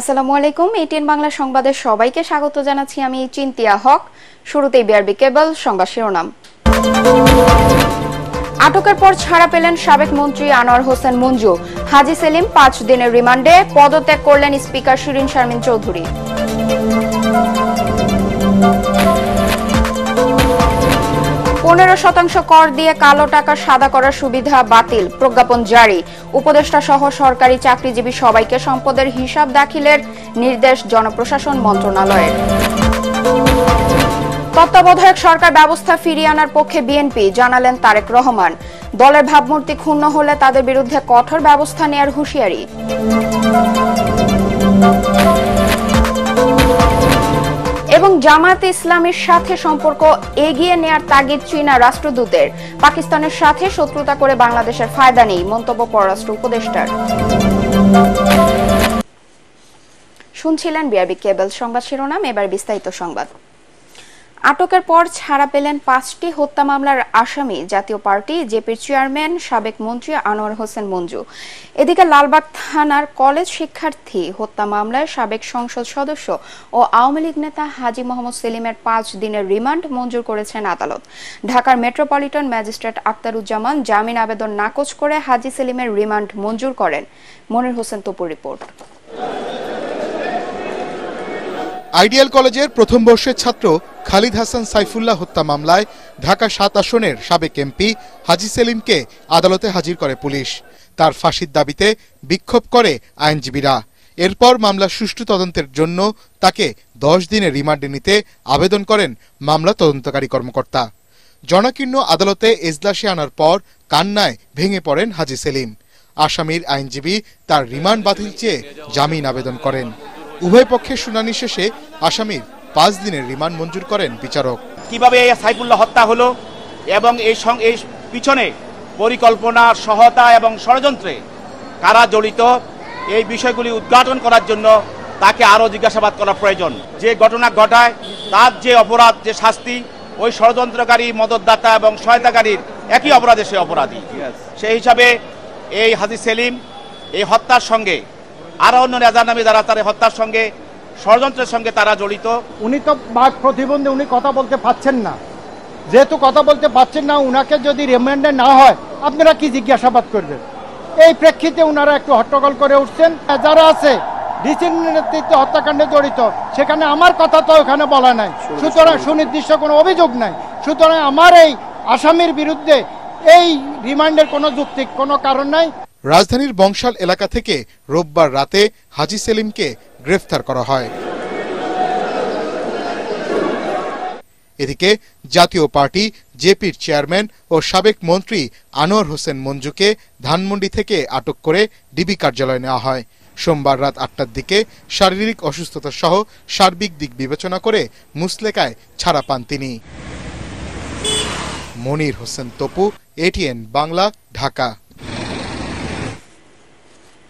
আসসালামু আলাইকুম এটিএন বাংলা সংবাদের সবাইকে স্বাগত জানাচ্ছি আমি চিন্তিয়া হক শুরুতেই বিআরবি কেবল সংবাদ শিরোনাম আটকের পর ছাড়া পেলেন সাবেক মন্ত্রী আনোয়ার হোসেন মঞ্জু হাজি সেলিম পাঁচ দিনের রিমান্ডে পদত্যাগ করলেন স্পিকার শিরিন শারমিন চৌধুরী পনেরো শতাংশ কর দিয়ে কালো টাকা সাদা করার সুবিধা বাতিল প্রজ্ঞাপন জারি উপদেষ্টা সহ সরকারি চাকরিজীবী সবাইকে সম্পদের হিসাব দাখিলের নির্দেশ জনপ্রশাসন মন্ত্রণালয়ের তত্ত্বাবধায়ক সরকার ব্যবস্থা ফিরিয়ে আনার পক্ষে বিএনপি জানালেন তারেক রহমান দলের ভাবমূর্তি ক্ষুণ্ণ হলে তাদের বিরুদ্ধে কঠোর ব্যবস্থা নেয়ার হুঁশিয়ারি জামায়াতে ইসলামের সাথে সম্পর্ক এগিয়ে নেয়ার তাগিদ চীনা রাষ্ট্রদূতের পাকিস্তানের সাথে শত্রুতা করে বাংলাদেশের ফায়দা নেই মন্তব্য পররাষ্ট্র উপদেষ্টার শুনছিলেন বিআরবি কেবল সংবাদ শিরোনাম এবার বিস্তারিত সংবাদ আটকের পর ছাড়া পেলেন পাঁচটি হত্যা মামলার আসামি জাতীয় পার্টি জেপির চেয়ারম্যান সাবেক মন্ত্রী আনোয়ার হোসেন মঞ্জু এদিকে লালবাগ থানার কলেজ শিক্ষার্থী হত্যা মামলায় সাবেক সংসদ সদস্য ও আওয়ামী লীগ নেতা হাজি মোহাম্মদ সেলিমের পাঁচ দিনের রিমান্ড মঞ্জুর করেছেন আদালত ঢাকার মেট্রোপলিটন ম্যাজিস্ট্রেট আক্তারুজ্জামান জামিন আবেদন নাকচ করে হাজি সেলিমের রিমান্ড মঞ্জুর করেন মনির হোসেন তপুর রিপোর্ট আইডিয়াল কলেজের প্রথম বর্ষের ছাত্র খালিদ হাসান সাইফুল্লাহ হত্যা মামলায় ঢাকা সাত আসনের সাবেক এমপি হাজি সেলিমকে আদালতে হাজির করে পুলিশ তার ফাঁসির দাবিতে বিক্ষোভ করে আইনজীবীরা এরপর মামলা সুষ্ঠু তদন্তের জন্য তাকে দশ দিনের রিমান্ডে নিতে আবেদন করেন মামলা তদন্তকারী কর্মকর্তা জনাকীর্ণ আদালতে এজলাসে আনার পর কান্নায় ভেঙে পড়েন হাজি সেলিম আসামির আইনজীবী তার রিমান্ড বাতিল চেয়ে জামিন আবেদন করেন উভয় পক্ষের শুনানি শেষে আসামির পাঁচ দিনের রিমান্ড মঞ্জুর করেন বিচারক কিভাবে এই সাইফুল্লাহ হত্যা হলো এবং এই এই পিছনে পরিকল্পনা সহতা এবং ষড়যন্ত্রে কারা জড়িত এই বিষয়গুলি উদ্ঘাটন করার জন্য তাকে আরও জিজ্ঞাসাবাদ করা প্রয়োজন যে ঘটনা ঘটায় তার যে অপরাধ যে শাস্তি ওই ষড়যন্ত্রকারী মদতদাতা এবং সহায়তাকারীর একই অপরাধে সে অপরাধী সেই হিসাবে এই হাজি সেলিম এই হত্যার সঙ্গে আর অন্য নেতার নামে যারা তার হত্যার সঙ্গে ষড়যন্ত্রের সঙ্গে তারা জড়িত উনি তো বাঘ প্রতিবন্ধী উনি কথা বলতে পাচ্ছেন না যেহেতু কথা বলতে পাচ্ছেন না উনাকে যদি রিমান্ডে না হয় আপনারা কি জিজ্ঞাসাবাদ করবেন এই প্রেক্ষিতে উনারা একটু হট্টগোল করে উঠছেন যারা আছে ডিসির নেতৃত্বে হত্যাকাণ্ডে জড়িত সেখানে আমার কথা তো ওখানে বলা নাই সুতরাং সুনির্দিষ্ট কোনো অভিযোগ নাই সুতরাং আমার এই আসামির বিরুদ্ধে এই রিমান্ডের কোনো যুক্তি কোনো কারণ নাই রাজধানীর বংশাল এলাকা থেকে রোববার রাতে হাজি সেলিমকে গ্রেফতার করা হয় এদিকে জাতীয় পার্টি জেপির চেয়ারম্যান ও সাবেক মন্ত্রী আনোয়ার হোসেন মঞ্জুকে ধানমন্ডি থেকে আটক করে ডিবি কার্যালয়ে নেওয়া হয় সোমবার রাত আটটার দিকে শারীরিক অসুস্থতা সহ সার্বিক দিক বিবেচনা করে মুসলেকায় ছাড়া পান তিনি Monir Hossain Topu ATN Bangla Dhaka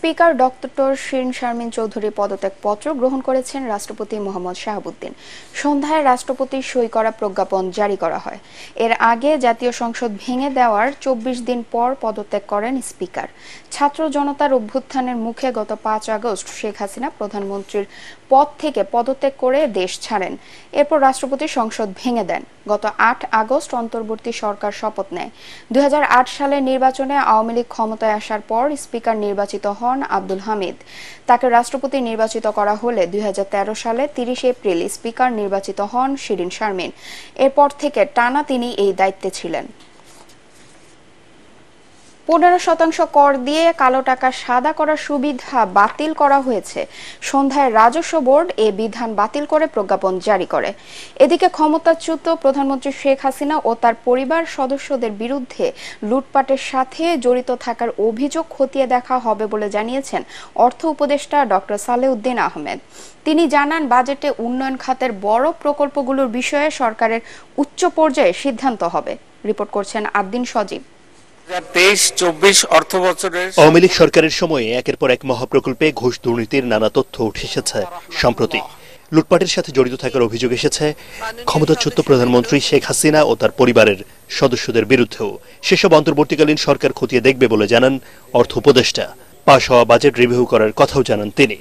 speaker doctor Shirin Sharmin চৌধুরীর পদত্যাগ পত্র গ্রহণ করেছেন রাষ্ট্রপতি মোহাম্মদ শাহাবুদ্দিন সন্ধ্যায় রাষ্ট্রপতি সই করা প্রজ্ঞাপন জারি করা হয় এর আগে জাতীয় সংসদ ভেঙে দেওয়ার চব্বিশ দিন পর পদত্যাগ করেন স্পিকার ছাত্র জনতার অভ্যুত্থানের মুখে গত পাঁচ আগস্ট শেখ হাসিনা প্রধানমন্ত্রীর পদ থেকে পদত্যাগ করে দেশ ছাড়েন এরপর রাষ্ট্রপতি সংসদ ভেঙে দেন গত আট আগস্ট অন্তর্বর্তী সরকার শপথ নেয় দুই সালের নির্বাচনে আওয়ামী লীগ ক্ষমতায় আসার পর স্পিকার নির্বাচিত হন হন আব্দুল হামিদ তাকে রাষ্ট্রপতি নির্বাচিত করা হলে দুই সালে তিরিশ এপ্রিল স্পিকার নির্বাচিত হন শিরিন শারমিন এরপর থেকে টানা তিনি এই দায়িত্বে ছিলেন পনেরো শতাংশ কর দিয়ে কালো টাকা সাদা করার সুবিধা বাতিল করা হয়েছে সন্ধ্যায় রাজস্ব বোর্ড এ বিধান বাতিল করে প্রজ্ঞাপন জারি করে এদিকে ক্ষমতাচ্যুত প্রধানমন্ত্রী শেখ হাসিনা ও তার পরিবার সদস্যদের বিরুদ্ধে লুটপাটের সাথে জড়িত থাকার অভিযোগ খতিয়ে দেখা হবে বলে জানিয়েছেন অর্থ উপদেষ্টা ডক্টর সালেউদ্দিন আহমেদ তিনি জানান বাজেটে উন্নয়ন খাতের বড় প্রকল্পগুলোর বিষয়ে সরকারের উচ্চ পর্যায়ে সিদ্ধান্ত হবে রিপোর্ট করছেন আদ্দিন সজীব আওয়ামী লীগ সরকারের সময়ে একের পর এক মহাপ্রকল্পে ঘুষ দুর্নীতির নানা তথ্য উঠে এসেছে সম্প্রতি লুটপাটের সাথে জড়িত থাকার অভিযোগ এসেছে ক্ষমতাচ্যুত প্রধানমন্ত্রী শেখ হাসিনা ও তার পরিবারের সদস্যদের বিরুদ্ধেও সেসব অন্তর্বর্তীকালীন সরকার খতিয়ে দেখবে বলে জানান অর্থ উপদেষ্টা পাশ হওয়া বাজেট রিভিউ করার কথাও জানান তিনি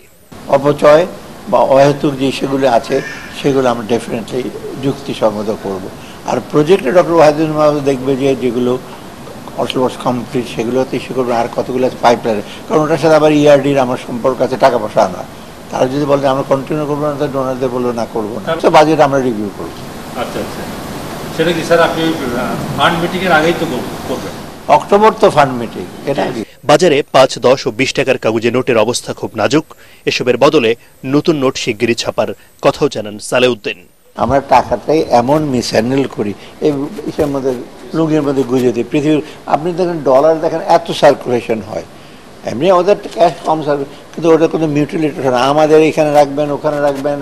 অপচয় বা অহেতুক যে সেগুলো আছে সেগুলো আমরা ডেফিনেটলি যুক্তিসঙ্গত করব আর প্রজেক্টে ডক্টর ওয়াহিদুল মাহমুদ দেখবে যে যেগুলো অলস কমপ্লিট সেগুলোতে ইস্যু করবেন আর কতগুলো আছে পাইপলাইন কারণ ওটার সাথে আবার ইআরডির e আমার সম্পর্ক আছে টাকা পয়সা আনা তারা যদি বলে আমরা কন্টিনিউ করবো না তাহলে ডোনারদের বলবো না করবো না তো বাজেট আমরা রিভিউ করবো আচ্ছা আচ্ছা সেটা কি স্যার আপনি ফান্ড মিটিংয়ের আগেই তো করবেন অক্টোবর তো ফান্ড মিটিং এটা বাজারে পাঁচ দশ ও বিশ টাকার কাগজে নোটের অবস্থা খুব নাজুক এসবের বদলে নতুন নোট শিগগিরই ছাপার কথাও জানান সালেউদ্দিন আমরা টাকাটাই এমন মিসহ্যান্ডেল করি এই ইসের মধ্যে লুঙ্গির মধ্যে গুঁজে দিই পৃথিবীর আপনি দেখেন ডলার দেখেন এত সার্কুলেশন হয় এমনি ওদের ক্যাশ কম সার্ভে কিন্তু ওটা কোনো মিউটিলিটি হয় না আমাদের এখানে রাখবেন ওখানে রাখবেন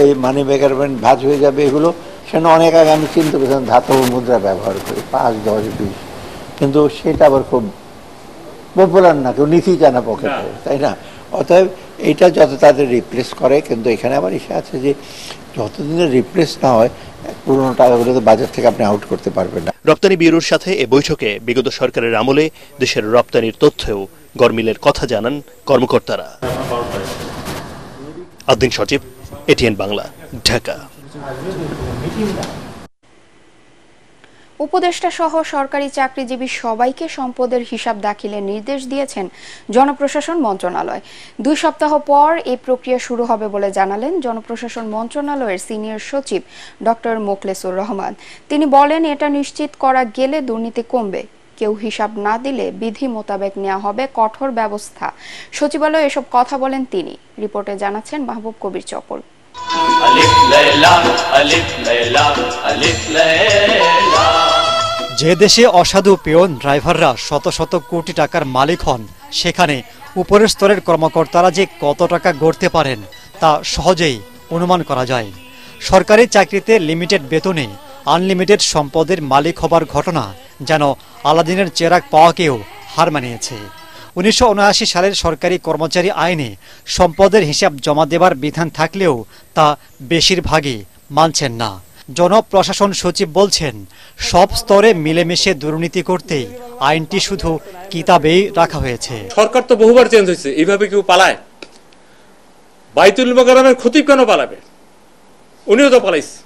এই মানি ব্যান্ড ভাজ হয়ে যাবে এগুলো সেটা অনেক আগে আমি চিন্তা করছিলাম ধাতব মুদ্রা ব্যবহার করি পাঁচ দশ বিশ কিন্তু সেটা আবার খুব পপুলার না কেউ নীতি জানা পকেটে তাই না অতএব এটা যত তাদের রিপ্লেস করে কিন্তু এখানে আবার এসে আছে যে যতদিন রিপ্লেস না হয় পুরোনো টাকাগুলো তো বাজার থেকে আপনি আউট করতে পারবেন না রপ্তানি ব্যুরোর সাথে এ বৈঠকে বিগত সরকারের আমলে দেশের রপ্তানির তথ্যেও গরমিলের কথা জানান কর্মকর্তারা আদিন সচিব এটিএন বাংলা ঢাকা উপদেষ্টা সহ সরকারি চাকরিজীবী সবাইকে সম্পদের হিসাব দাখিলের নির্দেশ দিয়েছেন জনপ্রশাসন মন্ত্রণালয় দুই সপ্তাহ পর এই প্রক্রিয়া শুরু হবে বলে জানালেন জনপ্রশাসন মন্ত্রণালয়ের সিনিয়র সচিব ডক্টর মোখলেসুর রহমান তিনি বলেন এটা নিশ্চিত করা গেলে দুর্নীতি কমবে কেউ হিসাব না দিলে বিধি মোতাবেক নেওয়া হবে কঠোর ব্যবস্থা সচিবালয়ে এসব কথা বলেন তিনি রিপোর্টে জানাচ্ছেন মাহবুব কবির চপল যে দেশে অসাধু পেয়ন ড্রাইভাররা শত শত কোটি টাকার মালিক হন সেখানে উপরের স্তরের কর্মকর্তারা যে কত টাকা গড়তে পারেন তা সহজেই অনুমান করা যায় সরকারি চাকরিতে লিমিটেড বেতনে আনলিমিটেড সম্পদের মালিক হবার ঘটনা যেন আলাদিনের চেরাক পাওয়াকেও হার মানিয়েছে উনিশশো সালের সরকারি কর্মচারী আইনে সম্পদের হিসাব জমা দেবার বিধান থাকলেও তা বেশিরভাগই মানছেন না জনপ্রশাসন সচিব বলছেন সব স্তরে মিলেমিশে দুর্নীতি করতেই আইনটি শুধু কিতাবেই রাখা হয়েছে সরকার তো বহুবার চেঞ্জ হয়েছে এইভাবে কেউ পালায় বাইতুল মোকারমের ক্ষতি কেন পালাবে উনিও তো পালাইছে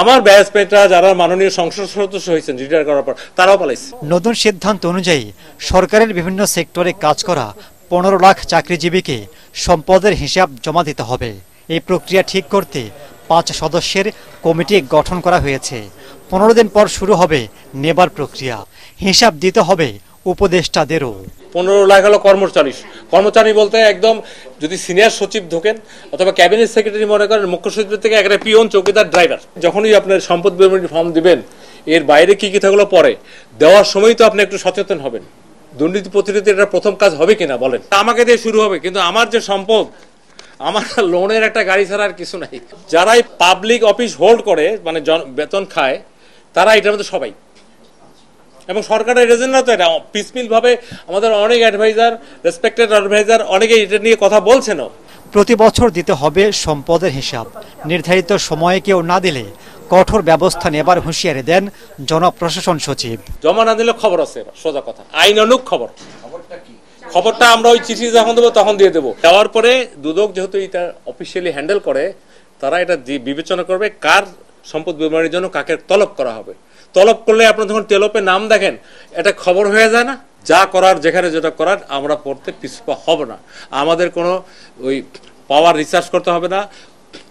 আমার ব্যাচমেটরা যারা মাননীয় সংসদ সদস্য হয়েছেন রিটায়ার করার পর তারাও পালাইছে নতুন সিদ্ধান্ত অনুযায়ী সরকারের বিভিন্ন সেক্টরে কাজ করা পনেরো লাখ চাকরিজীবীকে সম্পদের হিসাব জমা দিতে হবে এই প্রক্রিয়া ঠিক করতে পাঁচ সদস্যের কমিটি গঠন করা হয়েছে পনেরো দিন পর শুরু হবে নেবার প্রক্রিয়া হিসাব দিতে হবে উপদেষ্টাদেরও পনেরো লাখ হলো কর্মচারী কর্মচারী বলতে একদম যদি সিনিয়র সচিব ঢোকেন অথবা ক্যাবিনেট সেক্রেটারি মনে করেন মুখ্য সচিব থেকে একটা পিয়ন চৌকিদার ড্রাইভার যখনই আপনার সম্পদ বিবরণী ফর্ম দিবেন এর বাইরে কি কি থাকলো পরে দেওয়ার সময় তো আপনি একটু সচেতন হবেন দুর্নীতি প্রতিরোধে এটা প্রথম কাজ হবে কিনা বলেন আমাকে দিয়ে শুরু হবে কিন্তু আমার যে সম্পদ আমার লোনের একটা গাড়ি ছাড়া আর কিছু নাই যারাই পাবলিক অফিস হোল্ড করে মানে বেতন খায় তারা এটার মধ্যে সবাই এবং সরকারের এজেন্ডা তো এটা পিসমিলভাবে আমাদের অনেক অ্যাডভাইজার রেসপেক্টেড অ্যাডভাইজার অনেকেই এটা নিয়ে কথা বলছেনও প্রতি বছর দিতে হবে সম্পদের হিসাব নির্ধারিত সময়ে কেউ না দিলে কঠোর ব্যবস্থা নেবার হুঁশিয়ারি দেন জনপ্রশাসন সচিব জমা না দিলে খবর আছে সোজা কথা আইন অনুক খবর খবরটা আমরা ওই চিঠি যখন দেবো তখন দিয়ে দেবো দেওয়ার পরে দুদক যেহেতু এটা অফিসিয়ালি হ্যান্ডেল করে তারা এটা বিবেচনা করবে কার সম্পদ বিবরণের জন্য কাকে তলব করা হবে তলব করলে আপনার যখন তেলপে নাম দেখেন এটা খবর হয়ে যায় না যা করার যেখানে যেটা করার আমরা পড়তে পিছপা হব না আমাদের কোনো ওই পাওয়ার রিসার্চ করতে হবে না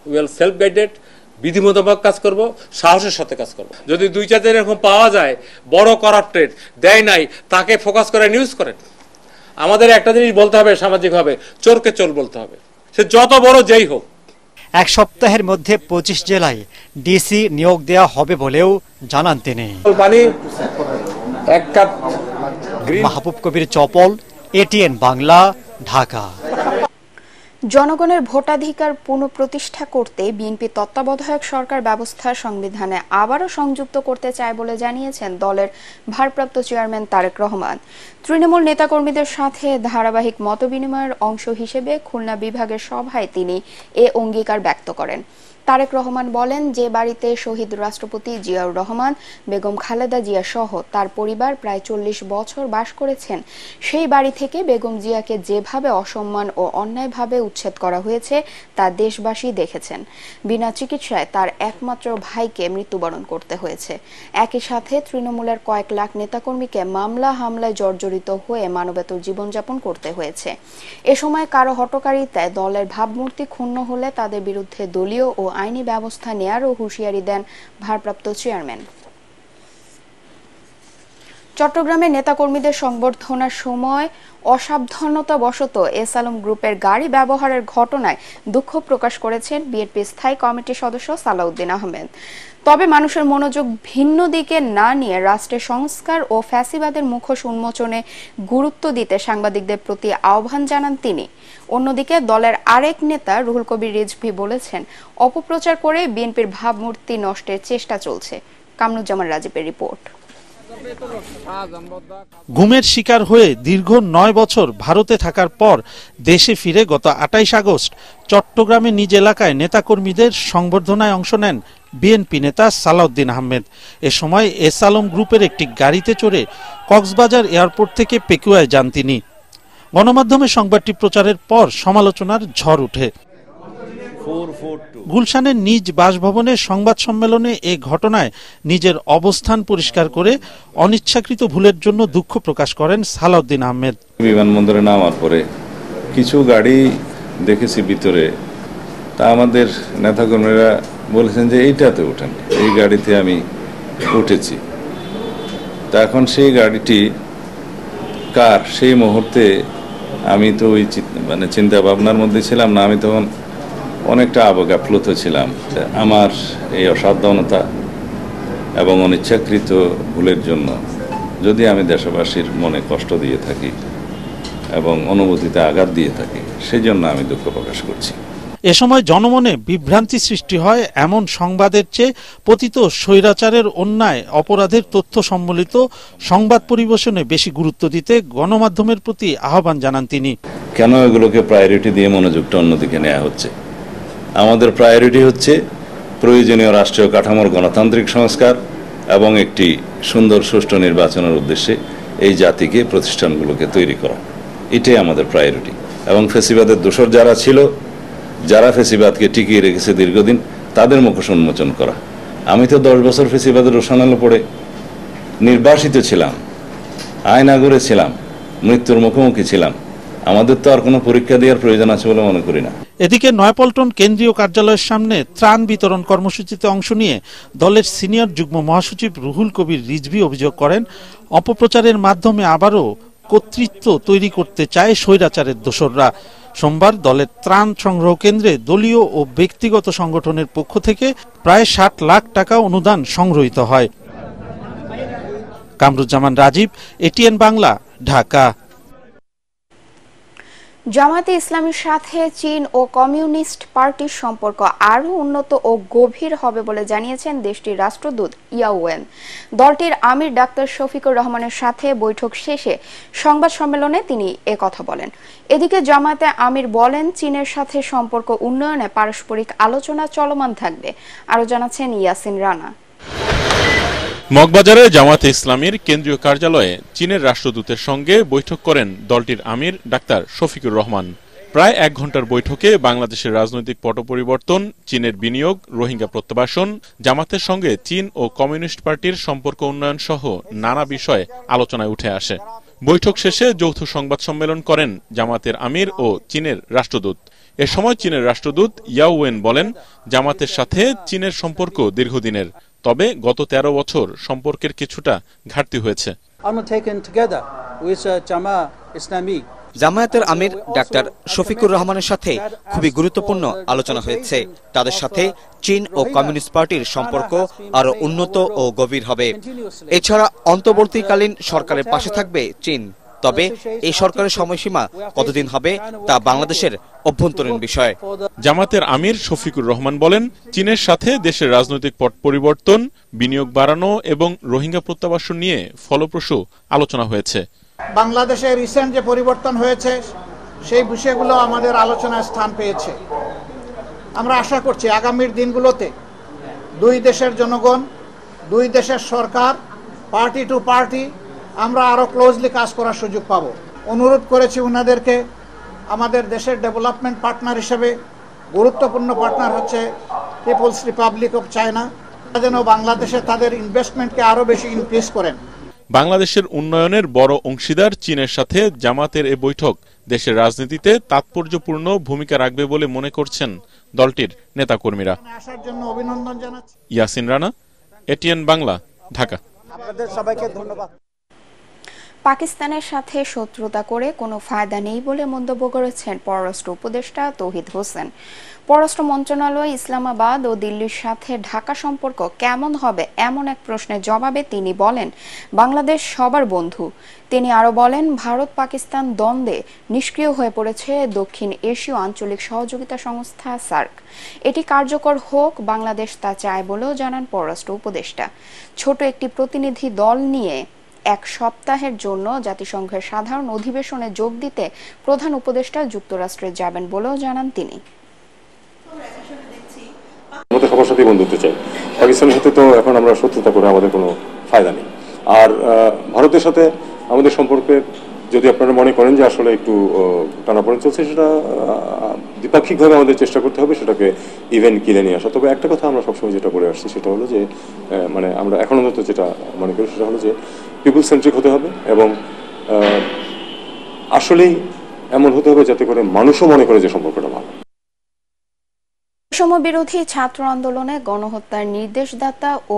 ওয়েল সেলফ গাইডেড বিধি মোতাবক কাজ করব সাহসের সাথে কাজ করব যদি দুই দিন এরকম পাওয়া যায় বড় করাপ্টেড দেয় নাই তাকে ফোকাস করে নিউজ করেন আমাদের একটা জিনিস বলতে হবে সামাজিকভাবে চোরকে চোর বলতে হবে সে যত বড় যেই হোক এক সপ্তাহের মধ্যে পঁচিশ জেলায় ডিসি নিয়োগ দেয়া হবে বলেও জানান তিনি মাহবুব কবির চপল এটিএন বাংলা ঢাকা জনগণের ভোটাধিকার পুনঃপ্রতিষ্ঠা করতে বিএনপি তত্ত্বাবধায়ক সরকার ব্যবস্থা সংবিধানে আবারও সংযুক্ত করতে চায় বলে জানিয়েছেন দলের ভারপ্রাপ্ত চেয়ারম্যান তারেক রহমান তৃণমূল নেতাকর্মীদের সাথে ধারাবাহিক মতবিনিময়ের অংশ হিসেবে খুলনা বিভাগের সভায় তিনি এ অঙ্গীকার ব্যক্ত করেন তারেক রহমান বলেন যে বাড়িতে শহীদ রাষ্ট্রপতি জিয়াউর রহমান বেগম খালেদা জিয়া সহ তার পরিবার প্রায় চল্লিশ বছর বাস করেছেন সেই বাড়ি থেকে বেগম জিয়াকে যেভাবে অসম্মান ও অন্যায়ভাবে উচ্ছেদ করা হয়েছে তা দেশবাসী দেখেছেন বিনা চিকিৎসায় তার একমাত্র ভাইকে মৃত্যুবরণ করতে হয়েছে একই সাথে তৃণমূলের কয়েক লাখ নেতাকর্মীকে মামলা হামলায় জর্জরিত হয়ে মানবেতর জীবনযাপন করতে হয়েছে এ সময় কারো হটকারিতায় দলের ভাবমূর্তি ক্ষুণ্ণ হলে তাদের বিরুদ্ধে দলীয় ও আইনি ব্যবস্থা নেয়ারও হুঁশিয়ারি দেন ভারপ্রাপ্ত চেয়ারম্যান চট্টগ্রামে নেতাকর্মীদের সংবর্ধনার সময় অসাবধানতাবশত এস আলম গ্রুপের গাড়ি ব্যবহারের ঘটনায় দুঃখ প্রকাশ করেছেন বিএনপি স্থায়ী কমিটির সদস্য সালাউদ্দিন আহমেদ তবে মানুষের মনোযোগ ভিন্ন দিকে না নিয়ে রাষ্ট্রের সংস্কার ও ফ্যাসিবাদের মুখোশ উন্মোচনে গুরুত্ব দিতে সাংবাদিকদের প্রতি আহ্বান জানান তিনি অন্যদিকে দলের আরেক নেতা রুহুল কবির রিজভি বলেছেন অপপ্রচার করে বিএনপির ভাবমূর্তি নষ্টের চেষ্টা চলছে কামরুজ্জামান রাজীবের রিপোর্ট ঘুমের শিকার হয়ে দীর্ঘ নয় বছর ভারতে থাকার পর দেশে ফিরে গত আটাইশ আগস্ট চট্টগ্রামে নিজ এলাকায় নেতাকর্মীদের সংবর্ধনায় অংশ নেন বিএনপি নেতা সালাউদ্দিন আহমেদ এ সময় এস আলম গ্রুপের একটি গাড়িতে চড়ে কক্সবাজার এয়ারপোর্ট থেকে পেকুয়ায় যান তিনি গণমাধ্যমে সংবাদটি প্রচারের পর সমালোচনার ঝড় উঠে গুলশানের নিজ বাসভবনে সংবাদ সম্মেলনে এ ঘটনায় নিজের অবস্থান পরিষ্কার করে অনিচ্ছাকৃত ভুলের জন্য দুঃখ প্রকাশ করেন সালাউদ্দিন আহমেদ বিমানবন্দরে নামার পরে কিছু গাড়ি দেখেছি ভিতরে তা আমাদের নেতাকর্মীরা বলেছেন যে এইটাতে ওঠেন এই গাড়িতে আমি উঠেছি তা এখন সেই গাড়িটি কার সেই মুহূর্তে আমি তো ওই মানে চিন্তা ভাবনার মধ্যে ছিলাম না আমি তখন অনেকটা আপ্লুত ছিলাম আমার এই অসাবধানতা এবং অনিচ্ছাকৃত ভুলের জন্য যদি আমি দেশবাসীর মনে কষ্ট দিয়ে থাকি এবং অনুভূতিতে আঘাত দিয়ে থাকি সেই জন্য আমি দুঃখ প্রকাশ করছি এ সময় জনমনে বিভ্রান্তি সৃষ্টি হয় এমন সংবাদের চেয়ে পতিত স্বৈরাচারের অন্যায় অপরাধের তথ্য সম্বলিত সংবাদ পরিবেশনে বেশি গুরুত্ব দিতে গণমাধ্যমের প্রতি আহ্বান জানান তিনি কেন এগুলোকে প্রায়োরিটি দিয়ে মনোযোগটা অন্যদিকে নেওয়া হচ্ছে আমাদের প্রায়োরিটি হচ্ছে প্রয়োজনীয় রাষ্ট্রীয় কাঠামোর গণতান্ত্রিক সংস্কার এবং একটি সুন্দর সুষ্ঠু নির্বাচনের উদ্দেশ্যে এই জাতিকে প্রতিষ্ঠানগুলোকে তৈরি করা এটাই আমাদের প্রায়োরিটি এবং ফেসিবাদের দোষর যারা ছিল যারা ফেসিবাদকে টিকিয়ে রেখেছে দীর্ঘদিন তাদের মুখোশ উন্মোচন করা আমি তো দশ বছর ফেসিবাদের রোশানালো পড়ে নির্বাসিত ছিলাম আয়নাগরে ছিলাম মৃত্যুর মুখোমুখি ছিলাম আমাদের তো আর কোনো পরীক্ষা দেওয়ার প্রয়োজন আছে বলে মনে করি না এদিকে নয়পল্টন কেন্দ্রীয় কার্যালয়ের সামনে ত্রাণ বিতরণ কর্মসূচিতে অংশ নিয়ে দলের সিনিয়র যুগ্ম মহাসচিব রুহুল কবির রিজভি অভিযোগ করেন অপপ্রচারের মাধ্যমে আবারও কর্তৃত্ব তৈরি করতে চায় স্বৈরাচারের দোসররা সোমবার দলের ত্রাণ সংগ্রহ কেন্দ্রে দলীয় ও ব্যক্তিগত সংগঠনের পক্ষ থেকে প্রায় ষাট লাখ টাকা অনুদান সংগ্রহিত হয় কামরুজ্জামান রাজীব এটিএন বাংলা ঢাকা জামাতে ইসলামীর সাথে চীন ও কমিউনিস্ট পার্টির সম্পর্ক আরও উন্নত ও গভীর হবে বলে জানিয়েছেন দেশটির রাষ্ট্রদূত ইয়াওয়েন দলটির আমির ডাক্তার শফিকুর রহমানের সাথে বৈঠক শেষে সংবাদ সম্মেলনে তিনি কথা বলেন এদিকে জামাতে আমির বলেন চীনের সাথে সম্পর্ক উন্নয়নে পারস্পরিক আলোচনা চলমান থাকবে আরও জানাচ্ছেন ইয়াসিন রানা মগবাজারে জামাতে ইসলামীর কেন্দ্রীয় কার্যালয়ে চীনের রাষ্ট্রদূতের সঙ্গে বৈঠক করেন দলটির আমির ডাক্তার শফিকুর রহমান প্রায় এক ঘন্টার বৈঠকে বাংলাদেশের রাজনৈতিক পট পরিবর্তন চীনের বিনিয়োগ রোহিঙ্গা প্রত্যাবাসন জামাতের সঙ্গে চীন ও কমিউনিস্ট পার্টির সম্পর্ক উন্নয়ন সহ নানা বিষয়ে আলোচনায় উঠে আসে বৈঠক শেষে যৌথ সংবাদ সম্মেলন করেন জামাতের আমির ও চীনের রাষ্ট্রদূত এ সময় চীনের রাষ্ট্রদূত ইয়াওয়েন বলেন জামাতের সাথে চীনের সম্পর্ক দীর্ঘদিনের তবে গত ১৩ বছর সম্পর্কের কিছুটা ঘাটতি হয়েছে uh, জামায়াতের আমির ডাক্তার শফিকুর রহমানের সাথে খুবই গুরুত্বপূর্ণ আলোচনা হয়েছে তাদের সাথে চীন ও কমিউনিস্ট পার্টির সম্পর্ক আরো উন্নত ও গভীর হবে এছাড়া অন্তর্বর্তীকালীন সরকারের পাশে থাকবে চীন তবে এই সরকারের সময়সীমা কতদিন হবে তা বাংলাদেশের অভ্যন্তরীণ বিষয় জামাতের আমির শফিকুর রহমান বলেন চীনের সাথে দেশের রাজনৈতিক পট পরিবর্তন বিনিয়োগ বাড়ানো এবং রোহিঙ্গা প্রত্যাবাসন নিয়ে ফলপ্রসূ আলোচনা হয়েছে বাংলাদেশে রিসেন্ট যে পরিবর্তন হয়েছে সেই বিষয়গুলো আমাদের আলোচনায় স্থান পেয়েছে আমরা আশা করছি আগামীর দিনগুলোতে দুই দেশের জনগণ দুই দেশের সরকার পার্টি টু পার্টি আমরা আরও ক্লোজলি কাজ করার সুযোগ পাব অনুরোধ করেছি ওনাদেরকে আমাদের দেশের ডেভেলপমেন্ট পার্টনার হিসেবে গুরুত্বপূর্ণ পার্টনার হচ্ছে পিপলস রিপাবলিক অফ চায়না যেন বাংলাদেশে তাদের ইনভেস্টমেন্টকে আরও বেশি ইনক্রিজ করেন বাংলাদেশের উন্নয়নের বড় অংশীদার চীনের সাথে জামাতের এ বৈঠক দেশের রাজনীতিতে তাৎপর্যপূর্ণ ভূমিকা রাখবে বলে মনে করছেন দলটির নেতাকর্মীরা ইয়াসিন রানা এটিএন বাংলা ঢাকা আপনাদের সবাইকে ধন্যবাদ পাকিস্তানের সাথে শত্রুতা করে কোনো ফায়দা নেই বলে মন্তব্য করেছেন পররাষ্ট্র উপদেষ্টা তৌহিদ হোসেন পররাষ্ট্র মন্ত্রণালয় ইসলামাবাদ ও দিল্লির সাথে ঢাকা সম্পর্ক কেমন হবে এমন এক প্রশ্নের জবাবে তিনি বলেন বাংলাদেশ সবার বন্ধু তিনি আরও বলেন ভারত পাকিস্তান দ্বন্দ্বে নিষ্ক্রিয় হয়ে পড়েছে দক্ষিণ এশীয় আঞ্চলিক সহযোগিতা সংস্থা সার্ক এটি কার্যকর হোক বাংলাদেশ তা চায় বলেও জানান পররাষ্ট্র উপদেষ্টা ছোট একটি প্রতিনিধি দল নিয়ে এক সপ্তাহের জন্য জাতিসংঘের সাধারণ অধিবেশনে যোগ দিতে প্রধান উপদেষ্টা যুক্তরাষ্ট্রে যাবেন বলেও জানান তিনি আমরা সবার সাথে বন্ধুত্ব চাই পাকিস্তানের সাথে তো এখন আমরা শত্রুতা করে আমাদের কোনো ফায়দা নেই আর ভারতের সাথে আমাদের সম্পর্কে যদি আপনারা মনে করেন যে আসলে একটু টানাপড়েন চলছে সেটা দ্বিপাক্ষিকভাবে আমাদের চেষ্টা করতে হবে সেটাকে ইভেন্ট কিনে নিয়ে আসা তবে একটা কথা আমরা সবসময় যেটা করে আসছি সেটা হলো যে মানে আমরা এখন অন্তত যেটা মনে করি সেটা হলো যে পিপুল সেন্ট্রিক হতে হবে এবং আসলেই এমন হতে হবে যাতে করে মানুষও মনে করে যে সম্পর্কটা ভালো সমবিরোধী ছাত্র আন্দোলনে গণহত্যার নির্দেশদাতা ও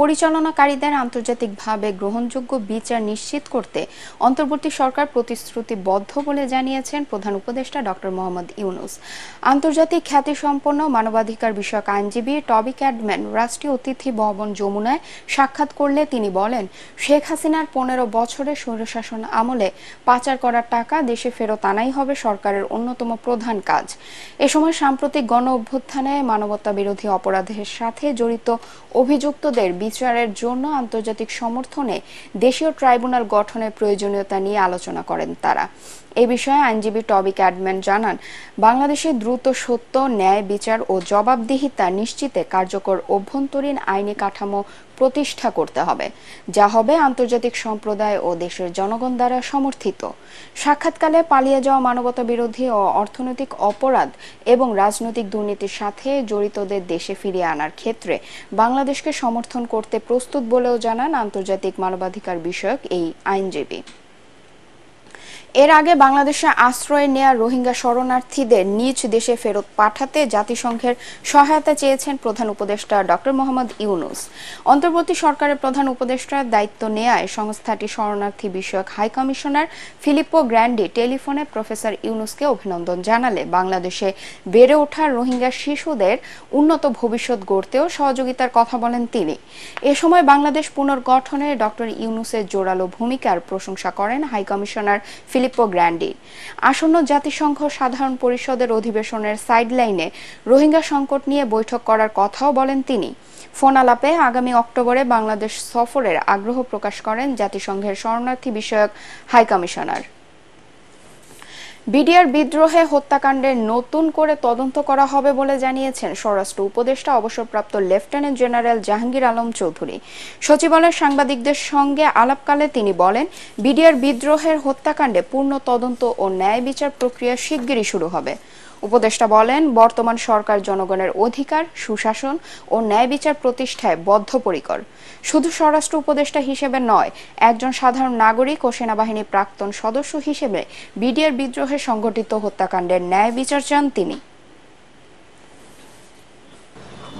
পরিচালনাকারীদের আন্তর্জাতিকভাবে গ্রহণযোগ্য বিচার নিশ্চিত করতে অন্তর্বর্তী সরকার প্রতিশ্রুতিবদ্ধ বলে জানিয়েছেন প্রধান উপদেষ্টা ডক্টর মোহাম্মদ ইউনুস আন্তর্জাতিক খ্যাতিসম্পন্ন মানবাধিকার বিষয়ক আইনজীবী টবি ক্যাডম্যান রাষ্ট্রীয় অতিথি ভবন যমুনায় সাক্ষাৎ করলে তিনি বলেন শেখ হাসিনার পনেরো বছরের স্বৈরশাসন আমলে পাচার করার টাকা দেশে ফেরত আনাই হবে সরকারের অন্যতম প্রধান কাজ এ সময় সাম্প্রতিক গণ অভ্যুত্থান কারখানায় মানবতা বিরোধী অপরাধের সাথে জড়িত অভিযুক্তদের বিচারের জন্য আন্তর্জাতিক সমর্থনে দেশীয় ট্রাইব্যুনাল গঠনের প্রয়োজনীয়তা নিয়ে আলোচনা করেন তারা এ বিষয়ে আইনজীবী টবি ক্যাডম্যান জানান বাংলাদেশে দ্রুত সত্য ন্যায় বিচার ও জবাবদিহিতা নিশ্চিতে কার্যকর অভ্যন্তরীণ আইনি কাঠামো প্রতিষ্ঠা করতে হবে যা হবে আন্তর্জাতিক সম্প্রদায় ও দেশের জনগণ দ্বারা সমর্থিত সাক্ষাৎকালে পালিয়ে যাওয়া মানবতা বিরোধী ও অর্থনৈতিক অপরাধ এবং রাজনৈতিক দুর্নীতির সাথে জড়িতদের দেশে ফিরিয়ে আনার ক্ষেত্রে বাংলাদেশকে সমর্থন করতে প্রস্তুত বলেও জানান আন্তর্জাতিক মানবাধিকার বিষয়ক এই আইনজীবী এর আগে বাংলাদেশে আশ্রয় নেয়া রোহিঙ্গা শরণার্থীদের নিজ দেশে ফেরত পাঠাতে জাতিসংঘের সহায়তা চেয়েছেন প্রধান উপদেষ্টা ডক্টর মোহাম্মদ ইউনুস অন্তর্বর্তী সরকারের প্রধান উপদেষ্টার দায়িত্ব নেয়ায় সংস্থাটি শরণার্থী বিষয়ক হাই কমিশনার ফিলিপো গ্র্যান্ডি টেলিফোনে প্রফেসর ইউনুসকে অভিনন্দন জানালে বাংলাদেশে বেড়ে ওঠা রোহিঙ্গা শিশুদের উন্নত ভবিষ্যৎ গড়তেও সহযোগিতার কথা বলেন তিনি এ সময় বাংলাদেশ পুনর্গঠনে ডক্টর ইউনুসের জোরালো ভূমিকার প্রশংসা করেন high commissioner Philip Filippo Grandi আসন্ন জাতিসংঘ সাধারণ পরিষদের অধিবেশনের সাইডলাইনে রোহিঙ্গা সংকট নিয়ে বৈঠক করার কথাও বলেন তিনি ফোন আলাপে আগামী অক্টোবরে বাংলাদেশ সফরের আগ্রহ প্রকাশ করেন জাতিসংঘের শরণার্থী বিষয়ক হাই কমিশনার বিডিআর বিদ্রোহে হত্যাকাণ্ডের নতুন করে তদন্ত করা হবে বলে জানিয়েছেন স্বরাষ্ট্র উপদেষ্টা অবসরপ্রাপ্ত লেফটেন্যান্ট জেনারেল জাহাঙ্গীর আলম চৌধুরী সচিবালয়ের সাংবাদিকদের সঙ্গে আলাপকালে তিনি বলেন বিডিআর বিদ্রোহের হত্যাকাণ্ডে পূর্ণ তদন্ত ও ন্যায় বিচার প্রক্রিয়া শিগগিরই শুরু হবে উপদেষ্টা বলেন বর্তমান সরকার জনগণের অধিকার সুশাসন ও ন্যায় বিচার প্রতিষ্ঠায় বদ্ধপরিকর শুধু স্বরাষ্ট্র উপদেষ্টা হিসেবে নয় একজন সাধারণ নাগরিক ও সেনাবাহিনী প্রাক্তন সদস্য হিসেবে বিডিআর বিদ্রোহে সংঘটিত হত্যাকাণ্ডের ন্যায় বিচার চান তিনি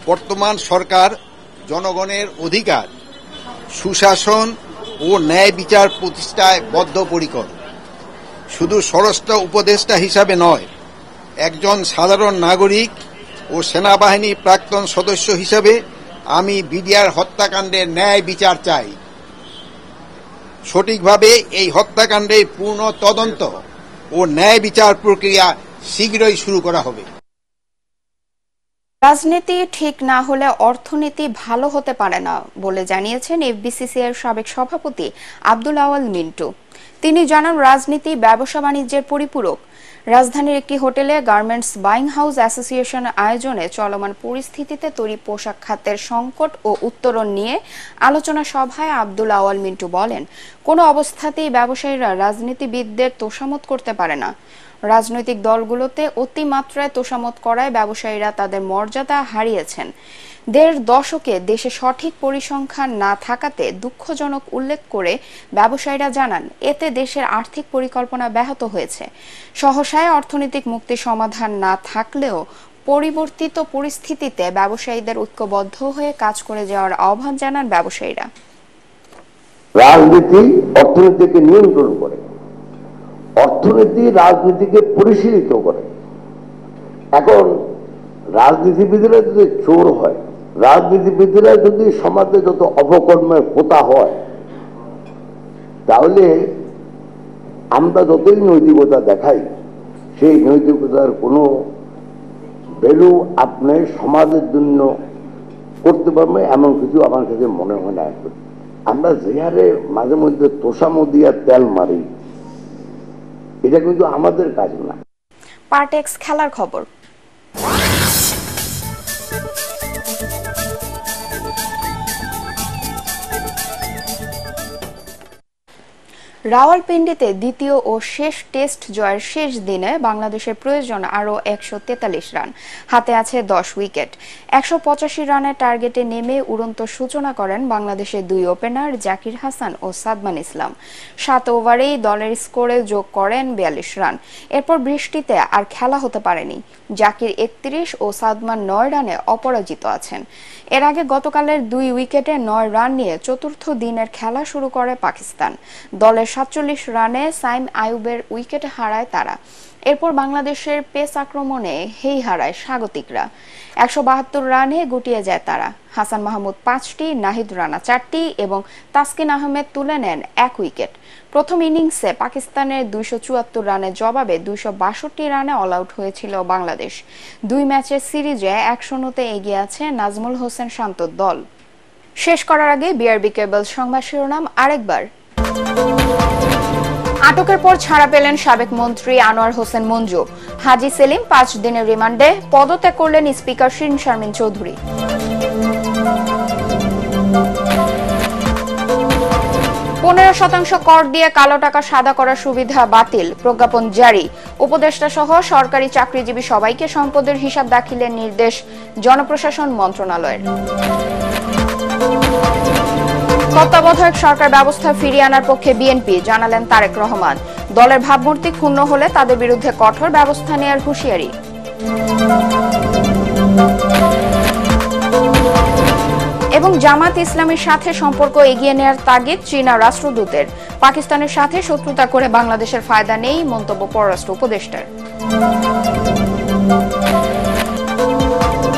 বর্তমান সরকার জনগণের অধিকার সুশাসন ও ন্যায় বিচার প্রতিষ্ঠায় বদ্ধপরিকর শুধু স্বরাষ্ট্র উপদেষ্টা হিসাবে নয় একজন সাধারণ নাগরিক ও সেনাবাহিনী প্রাক্তন সদস্য হিসেবে আমি বিডিআর হত্যাকাণ্ডের ন্যায় বিচার চাই সঠিকভাবে এই হত্যাকাণ্ডের পূর্ণ তদন্ত ও ন্যায় বিচার প্রক্রিয়া শীঘ্রই শুরু করা হবে রাজনীতি ঠিক না হলে অর্থনীতি ভালো হতে পারে না বলে জানিয়েছেন এফবিসিসিআই সাবেক সভাপতি আব্দুল আওয়াল মিন্টু তিনি জানান রাজনীতি ব্যবসা বাণিজ্যের পরিপূরক রাজধানীর একটি হোটেলে গার্মেন্টস বাইং হাউস অ্যাসোসিয়েশন আয়োজনে চলমান পরিস্থিতিতে তৈরি পোশাক খাতের সংকট ও উত্তরণ নিয়ে আলোচনা সভায় আব্দুল আওয়াল মিন্টু বলেন কোনো অবস্থাতেই ব্যবসায়ীরা রাজনীতিবিদদের তোষামত করতে পারে না রাজনৈতিক দলগুলোতে অতিমাত্রায় তোষামত করায় ব্যবসায়ীরা তাদের মর্যাদা হারিয়েছেন দেড় দশকে দেশে সঠিক পরিসংখ্যান না থাকাতে দুঃখজনক উল্লেখ করে ব্যবসায়ীরা জানান এতে দেশের আর্থিক পরিকল্পনা ব্যাহত হয়েছে সহসায় অর্থনৈতিক মুক্তি সমাধান না থাকলেও পরিবর্তিত পরিস্থিতিতে ব্যবসায়ীদের ঐক্যবদ্ধ হয়ে কাজ করে যাওয়ার আহ্বান জানান ব্যবসায়ীরা রাজনীতি অর্থনীতিকে নিয়ন্ত্রণ করে অর্থনীতি রাজনীতিকে পরিশীলিত করে এখন রাজনীতিবিদরা যদি চোর হয় রাজনীতিবিদরা যদি সমাজে যত অপকর্মের হোতা হয় তাহলে আমরা যতই নৈতিকতা দেখাই সেই নৈতিকতার কোনো ভ্যালু আপনি সমাজের জন্য করতে পারবে এমন কিছু আমার কাছে মনে হয় না আমরা যে হারে মাঝে মধ্যে তোষামো দিয়া তেল মারি এটা কিন্তু আমাদের কাজ না পার্ট এক্স খেলার খবর রাওয়ালপিন্ডিতে দ্বিতীয় ও শেষ টেস্ট জয়ের শেষ দিনে বাংলাদেশের প্রয়োজন আরও একশো তেতাল্লিশ রান হাতে আছে দশ উইকেট একশো পঁচাশি রানের টার্গেটে নেমে উড়ন্ত সূচনা করেন বাংলাদেশের দুই ওপেনার জাকির হাসান ও সাদমান ইসলাম সাত ওভারেই দলের স্কোরে যোগ করেন বিয়াল্লিশ রান এরপর বৃষ্টিতে আর খেলা হতে পারেনি জাকির একত্রিশ ও সাদমান নয় রানে অপরাজিত আছেন এর আগে গতকালের দুই উইকেটে নয় রান নিয়ে চতুর্থ দিনের খেলা শুরু করে পাকিস্তান দলের সাতচল্লিশ রানে সাইম আয়ুবের উইকেট হারায় তারা এরপর বাংলাদেশের পেস আক্রমণে হেই হারায় স্বাগতিকরা একশো বাহাত্তর রানে গুটিয়ে যায় তারা হাসান মাহমুদ পাঁচটি নাহিদ রানা চারটি এবং তাসকিন আহমেদ তুলে নেন এক উইকেট প্রথম ইনিংসে পাকিস্তানের দুইশো চুয়াত্তর রানের জবাবে দুইশো বাষট্টি রানে অল আউট হয়েছিল বাংলাদেশ দুই ম্যাচের সিরিজে এক শূন্যতে এগিয়ে আছে নাজমুল হোসেন শান্ত দল শেষ করার আগে বিআরবি কেবল সংবাদ শিরোনাম আরেকবার আটকের পর ছাড়া পেলেন সাবেক মন্ত্রী আনোয়ার হোসেন মঞ্জু হাজি সেলিম পাঁচ দিনের রিমান্ডে পদত্যাগ করলেন স্পিকার শিন শারমিন চৌধুরী পনেরো শতাংশ কর দিয়ে কালো টাকা সাদা করার সুবিধা বাতিল প্রজ্ঞাপন জারি উপদেষ্টা সহ সরকারি চাকরিজীবী সবাইকে সম্পদের হিসাব দাখিলের নির্দেশ জনপ্রশাসন মন্ত্রণালয়ের তত্ত্বাবধায়ক সরকার ব্যবস্থা ফিরিয়ে আনার পক্ষে বিএনপি জানালেন তারেক রহমান দলের ভাবমূর্তি ক্ষুণ্ণ হলে তাদের বিরুদ্ধে কঠোর ব্যবস্থা নেয়ার হুঁশিয়ারি এবং জামাত ইসলামের সাথে সম্পর্ক এগিয়ে নেয়ার তাগিদ চীনা রাষ্ট্রদূতের পাকিস্তানের সাথে শত্রুতা করে বাংলাদেশের ফায়দা নেই মন্তব্য পররাষ্ট্র উপদেষ্টার